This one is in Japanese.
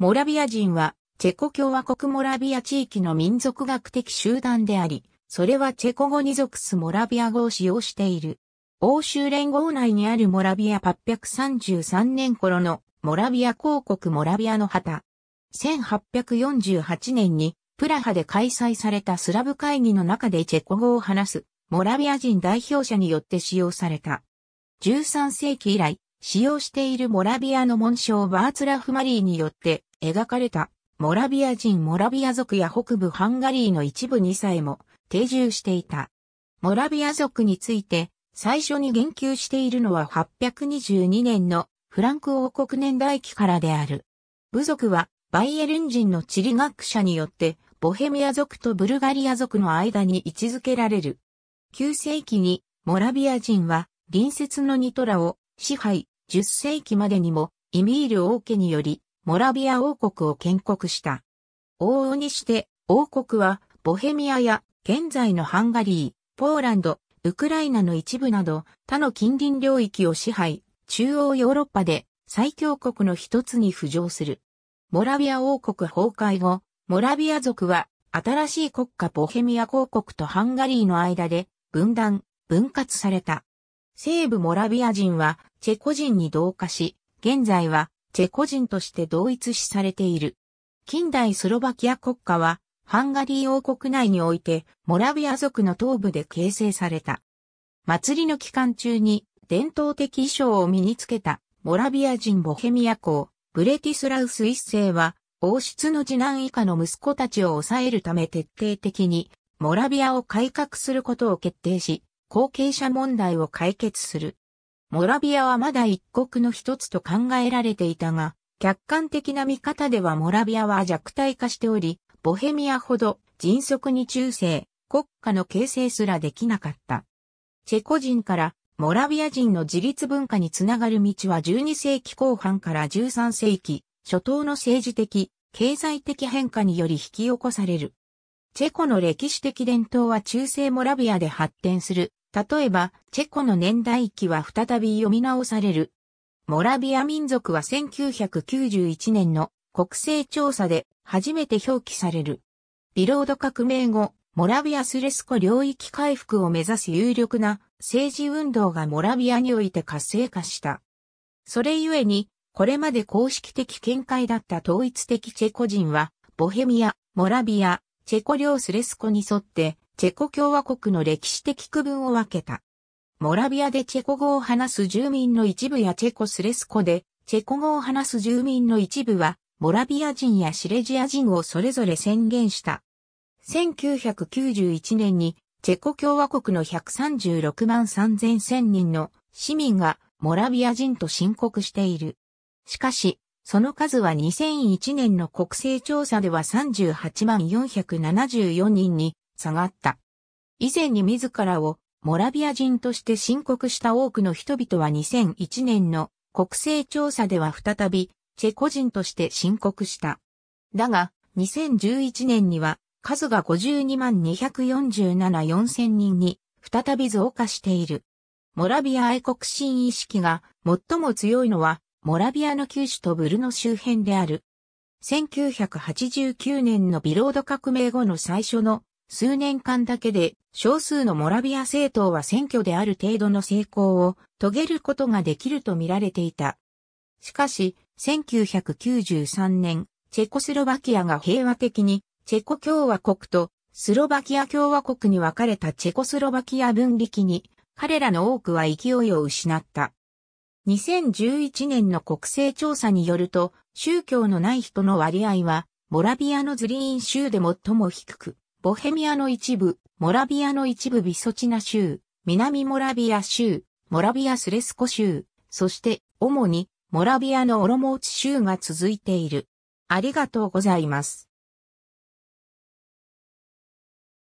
モラビア人は、チェコ共和国モラビア地域の民族学的集団であり、それはチェコ語に属すモラビア語を使用している。欧州連合内にあるモラビア833年頃のモラビア公国モラビアの旗。1848年にプラハで開催されたスラブ会議の中でチェコ語を話すモラビア人代表者によって使用された。13世紀以来、使用しているモラビアの紋章バーツラフ・マリーによって描かれたモラビア人モラビア族や北部ハンガリーの一部にさえも定住していた。モラビア族について最初に言及しているのは822年のフランク王国年代記からである。部族はバイエルン人の地理学者によってボヘミア族とブルガリア族の間に位置づけられる。9世紀にモラビア人は隣接のニトラを支配、10世紀までにも、イミール王家により、モラビア王国を建国した。往々にして、王国は、ボヘミアや、現在のハンガリー、ポーランド、ウクライナの一部など、他の近隣領域を支配、中央ヨーロッパで、最強国の一つに浮上する。モラビア王国崩壊後、モラビア族は、新しい国家ボヘミア公国とハンガリーの間で、分断、分割された。西部モラビア人はチェコ人に同化し、現在はチェコ人として同一視されている。近代スロバキア国家は、ハンガリー王国内において、モラビア族の東部で形成された。祭りの期間中に、伝統的衣装を身につけた、モラビア人ボヘミア公、ブレティスラウス一世は、王室の次男以下の息子たちを抑えるため徹底的に、モラビアを改革することを決定し、後継者問題を解決する。モラビアはまだ一国の一つと考えられていたが、客観的な見方ではモラビアは弱体化しており、ボヘミアほど迅速に中世、国家の形成すらできなかった。チェコ人からモラビア人の自立文化につながる道は12世紀後半から13世紀、初頭の政治的、経済的変化により引き起こされる。チェコの歴史的伝統は中世モラビアで発展する例えば、チェコの年代記は再び読み直される。モラビア民族は1991年の国勢調査で初めて表記される。ビロード革命後、モラビアスレスコ領域回復を目指す有力な政治運動がモラビアにおいて活性化した。それゆえに、これまで公式的見解だった統一的チェコ人は、ボヘミア、モラビア、チェコ領スレスコに沿って、チェコ共和国の歴史的区分を分けた。モラビアでチェコ語を話す住民の一部やチェコスレスコでチェコ語を話す住民の一部はモラビア人やシレジア人をそれぞれ宣言した。1991年にチェコ共和国の136万3000人の市民がモラビア人と申告している。しかし、その数は2001年の国勢調査では38万474人に下がった。以前に自らをモラビア人として申告した多くの人々は2001年の国勢調査では再びチェコ人として申告した。だが、2011年には数が52万247 4000人に再び増加している。モラビア愛国心意識が最も強いのはモラビアの旧首とブルの周辺である。1989年のビロード革命後の最初の数年間だけで少数のモラビア政党は選挙である程度の成功を遂げることができると見られていた。しかし、1993年、チェコスロバキアが平和的にチェコ共和国とスロバキア共和国に分かれたチェコスロバキア分離期に彼らの多くは勢いを失った。2011年の国勢調査によると、宗教のない人の割合は、モラビアのズリーン州で最も低く、ボヘミアの一部、モラビアの一部ビソチナ州、南モラビア州、モラビアスレスコ州、そして主にモラビアのオロモーチ州が続いている。ありがとうございます。